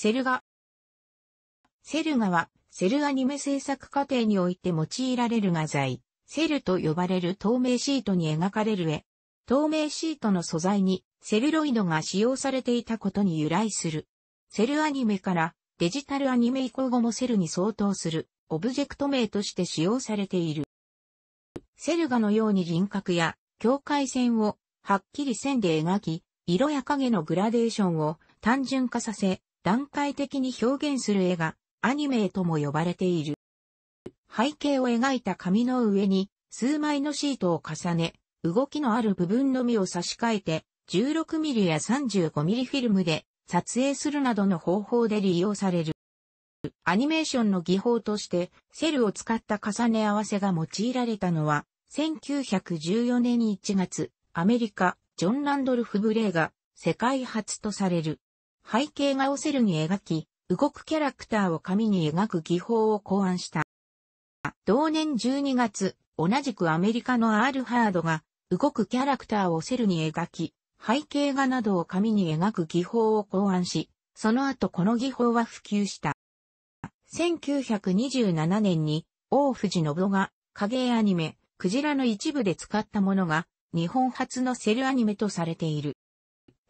セルガ。セルガは、セルアニメ制作過程において用いられる画材、セルと呼ばれる透明シートに描かれる絵。透明シートの素材にセルロイドが使用されていたことに由来する。セルアニメからデジタルアニメ移行後もセルに相当するオブジェクト名として使用されている。セルガのように輪郭や境界線をはっきり線で描き、色や影のグラデーションを単純化させ、段階的に表現する絵がアニメとも呼ばれている。背景を描いた紙の上に数枚のシートを重ね、動きのある部分のみを差し替えて1 6ミリや3 5ミリフィルムで撮影するなどの方法で利用される。アニメーションの技法としてセルを使った重ね合わせが用いられたのは1914年1月アメリカジョン・ランドルフ・ブレイが世界初とされる背景画をセルに描き、動くキャラクターを紙に描く技法を考案した。同年12月、同じくアメリカのアール・ハードが、動くキャラクターをセルに描き、背景画などを紙に描く技法を考案し、その後この技法は普及した。1927年に、大藤信夫が、影絵アニメ、クジラの一部で使ったものが、日本初のセルアニメとされている。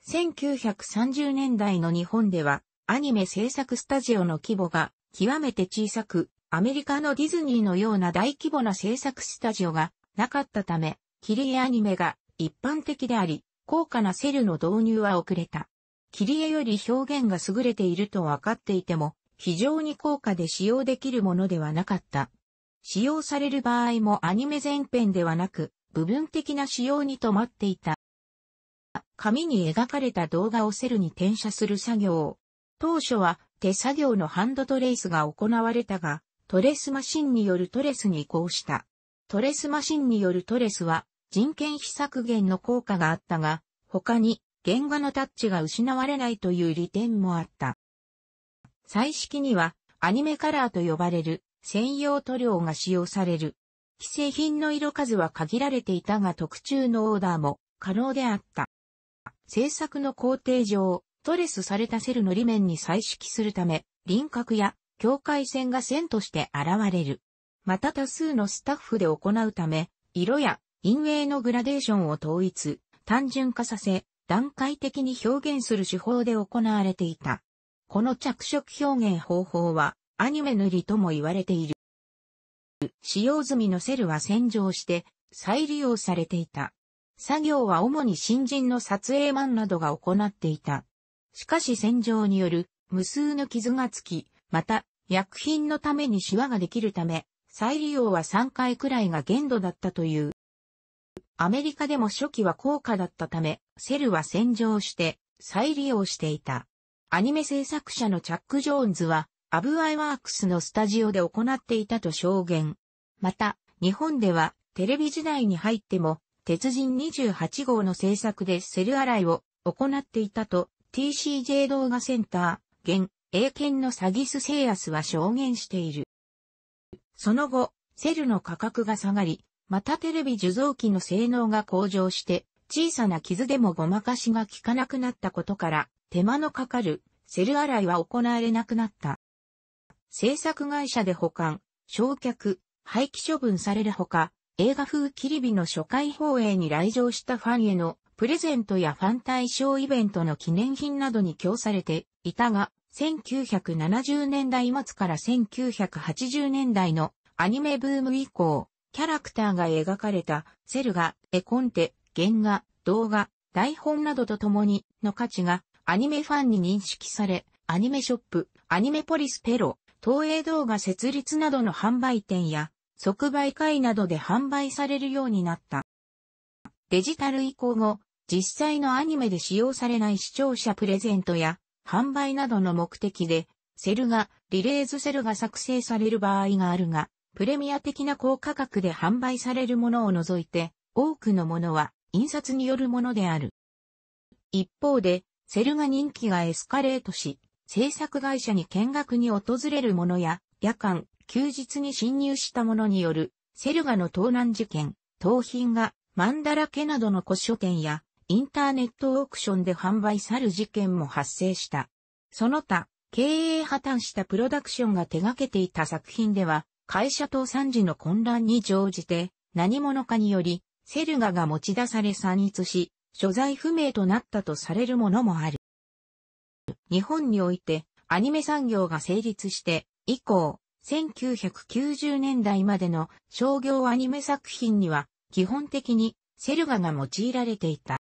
1930年代の日本では、アニメ制作スタジオの規模が極めて小さく、アメリカのディズニーのような大規模な制作スタジオがなかったため、切り絵アニメが一般的であり、高価なセルの導入は遅れた。切り絵より表現が優れていると分かっていても、非常に高価で使用できるものではなかった。使用される場合もアニメ全編ではなく、部分的な使用に止まっていた。紙に描かれた動画をセルに転写する作業。当初は手作業のハンドトレースが行われたが、トレスマシンによるトレスに移行した。トレスマシンによるトレスは人件費削減の効果があったが、他に原画のタッチが失われないという利点もあった。彩色にはアニメカラーと呼ばれる専用塗料が使用される。既製品の色数は限られていたが特注のオーダーも可能であった。製作の工程上、トレスされたセルの裏面に彩色するため、輪郭や境界線が線として現れる。また多数のスタッフで行うため、色や陰影のグラデーションを統一、単純化させ、段階的に表現する手法で行われていた。この着色表現方法は、アニメ塗りとも言われている。使用済みのセルは洗浄して、再利用されていた。作業は主に新人の撮影マンなどが行っていた。しかし戦場による無数の傷がつき、また薬品のためにシワができるため、再利用は3回くらいが限度だったという。アメリカでも初期は高価だったため、セルは洗浄して再利用していた。アニメ制作者のチャック・ジョーンズは、アブアイワークスのスタジオで行っていたと証言。また、日本ではテレビ時代に入っても鉄人28号の制作でセル洗いを行っていたと TCJ 動画センター、現、英検のサギス・セイアスは証言している。その後、セルの価格が下がり、またテレビ受像機の性能が向上して、小さな傷でもごまかしが効かなくなったことから、手間のかかるセル洗いは行われなくなった。制作会社で保管、焼却、廃棄処分されるほか、映画風切りビの初回放映に来場したファンへのプレゼントやファン対象イベントの記念品などに供されていたが、1970年代末から1980年代のアニメブーム以降、キャラクターが描かれたセルが、絵コンテ、原画、動画、台本などとともにの価値がアニメファンに認識され、アニメショップ、アニメポリスペロ、東映動画設立などの販売店や即売会などで販売されるようになった。デジタル移行後、実際のアニメで使用されない視聴者プレゼントや販売などの目的で、セルが、リレーズセルが作成される場合があるが、プレミア的な高価格で販売されるものを除いて、多くのものは印刷によるものである。一方で、セルが人気がエスカレートし、制作会社に見学に訪れるものや、夜間、休日に侵入した者による、セルガの盗難事件、盗品が、マンダラケなどの古書店や、インターネットオークションで販売さる事件も発生した。その他、経営破綻したプロダクションが手掛けていた作品では、会社と産時の混乱に乗じて、何者かにより、セルガが持ち出され散逸し、所在不明となったとされるものもある。日本において、アニメ産業が成立して、以降、1990年代までの商業アニメ作品には基本的にセルガが用いられていた。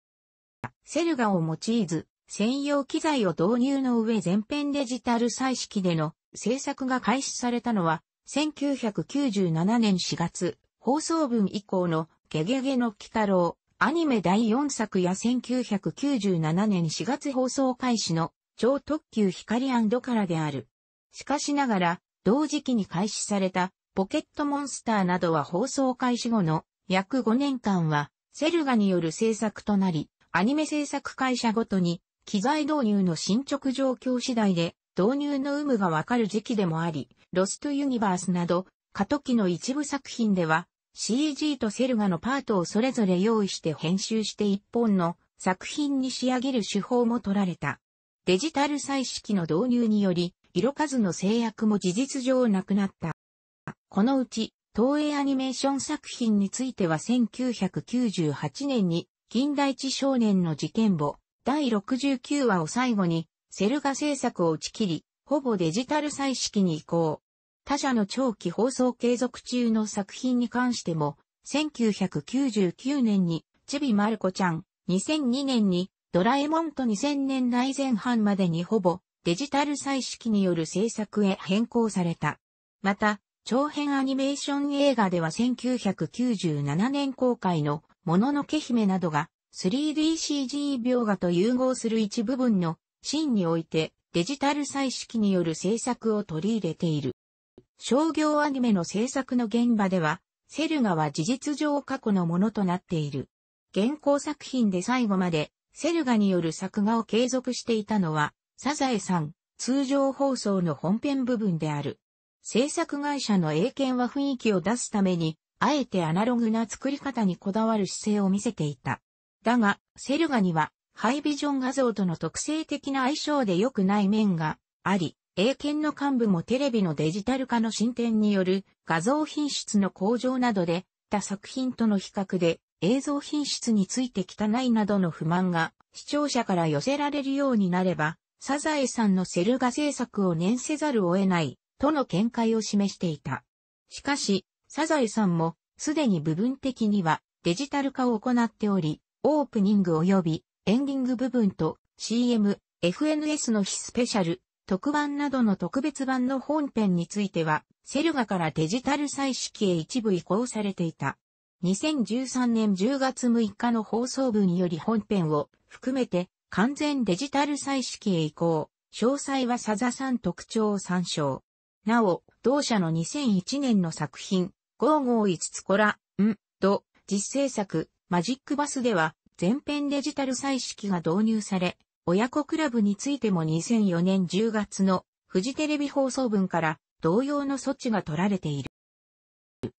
セルガを用いず、専用機材を導入の上全編デジタル彩色での制作が開始されたのは1997年4月放送分以降のゲゲゲの鬼太郎アニメ第4作や1997年4月放送開始の超特急光からである。しかしながら同時期に開始されたポケットモンスターなどは放送開始後の約5年間はセルガによる制作となり、アニメ制作会社ごとに機材導入の進捗状況次第で導入の有無がわかる時期でもあり、ロストユニバースなど過渡期の一部作品では CG とセルガのパートをそれぞれ用意して編集して一本の作品に仕上げる手法も取られた。デジタル彩色の導入により、色数の制約も事実上なくなった。このうち、東映アニメーション作品については1998年に、近代一少年の事件簿、第69話を最後に、セルガ制作を打ち切り、ほぼデジタル再式に移行。他社の長期放送継続中の作品に関しても、1999年に、チビマルコちゃん、2002年に、ドラえもんと2000年代前半までにほぼ、デジタル彩色による制作へ変更された。また、長編アニメーション映画では1997年公開のもののけ姫などが 3DCG 描画と融合する一部分のシーンにおいてデジタル彩色による制作を取り入れている。商業アニメの制作の現場では、セルガは事実上過去のものとなっている。現行作品で最後までセルガによる作画を継続していたのは、サザエさん、通常放送の本編部分である。制作会社の英検は雰囲気を出すために、あえてアナログな作り方にこだわる姿勢を見せていた。だが、セルガには、ハイビジョン画像との特性的な相性で良くない面があり、英検の幹部もテレビのデジタル化の進展による画像品質の向上などで、他作品との比較で映像品質について汚いなどの不満が視聴者から寄せられるようになれば、サザエさんのセルガ政策を念せざるを得ない、との見解を示していた。しかし、サザエさんも、すでに部分的にはデジタル化を行っており、オープニング及びエンディング部分と CM、FNS の非スペシャル、特番などの特別版の本編については、セルガからデジタル再式へ一部移行されていた。2013年10月6日の放送分より本編を含めて完全デジタル彩色へ移行、詳細はサザさん特徴を参照。なお、同社の2001年の作品、551つコラ、ん、と、実製作、マジックバスでは、全編デジタル彩色が導入され、親子クラブについても2004年10月の、フジテレビ放送分から、同様の措置が取られている。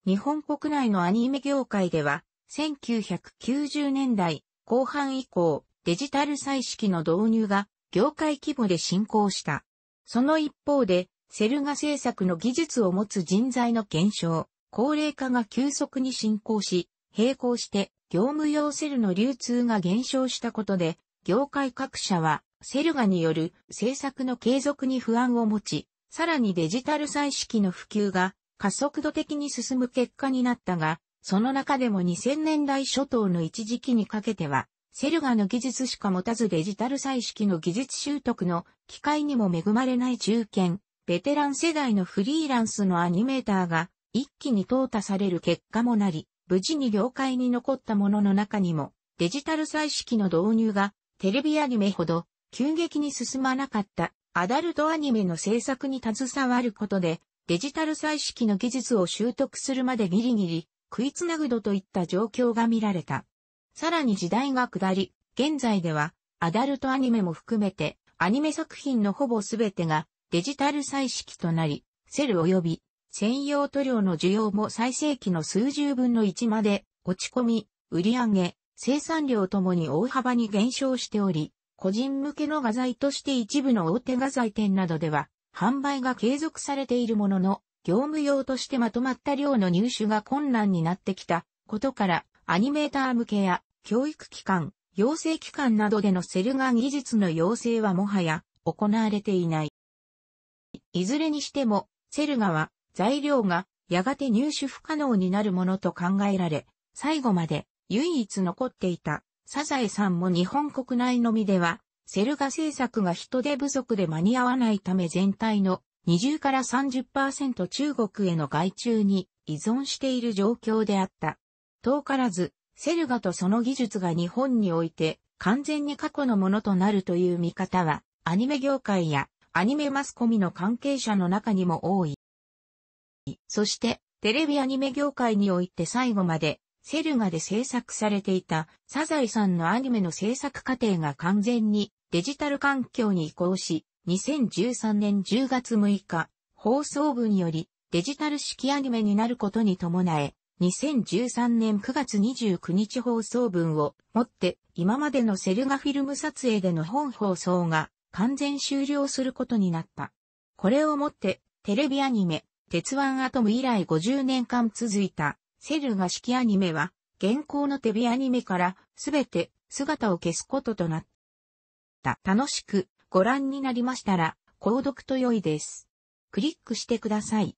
日本国内のアニメ業界では、1990年代後半以降、デジタル彩色の導入が業界規模で進行した。その一方で、セルガ政策の技術を持つ人材の減少、高齢化が急速に進行し、並行して業務用セルの流通が減少したことで、業界各社はセルガによる政策の継続に不安を持ち、さらにデジタル彩色の普及が加速度的に進む結果になったが、その中でも2000年代初頭の一時期にかけては、セルガの技術しか持たずデジタル彩色の技術習得の機会にも恵まれない中堅、ベテラン世代のフリーランスのアニメーターが一気に淘汰される結果もなり、無事に業界に残ったものの中にも、デジタル彩色の導入がテレビアニメほど急激に進まなかったアダルトアニメの制作に携わることで、デジタル彩色の技術を習得するまでギリギリ食いつなぐどといった状況が見られた。さらに時代が下り、現在では、アダルトアニメも含めて、アニメ作品のほぼ全てがデジタル彩色となり、セル及び専用塗料の需要も最盛期の数十分の1まで落ち込み、売上、生産量ともに大幅に減少しており、個人向けの画材として一部の大手画材店などでは、販売が継続されているものの、業務用としてまとまった量の入手が困難になってきたことから、アニメーター向けや教育機関、養成機関などでのセルガン技術の養成はもはや行われていない。いずれにしても、セルガは材料がやがて入手不可能になるものと考えられ、最後まで唯一残っていたサザエさんも日本国内のみでは、セルガ政策が人手不足で間に合わないため全体の20から30%中国への外注に依存している状況であった。遠からず、セルガとその技術が日本において完全に過去のものとなるという見方は、アニメ業界やアニメマスコミの関係者の中にも多い。そして、テレビアニメ業界において最後まで、セルガで制作されていたサザエさんのアニメの制作過程が完全にデジタル環境に移行し、2013年10月6日、放送部によりデジタル式アニメになることに伴え、2013年9月29日放送分をもって今までのセルガフィルム撮影での本放送が完全終了することになった。これをもってテレビアニメ鉄腕アトム以来50年間続いたセルガ式アニメは現行のテレビアニメからすべて姿を消すこととなった。楽しくご覧になりましたら購読と良いです。クリックしてください。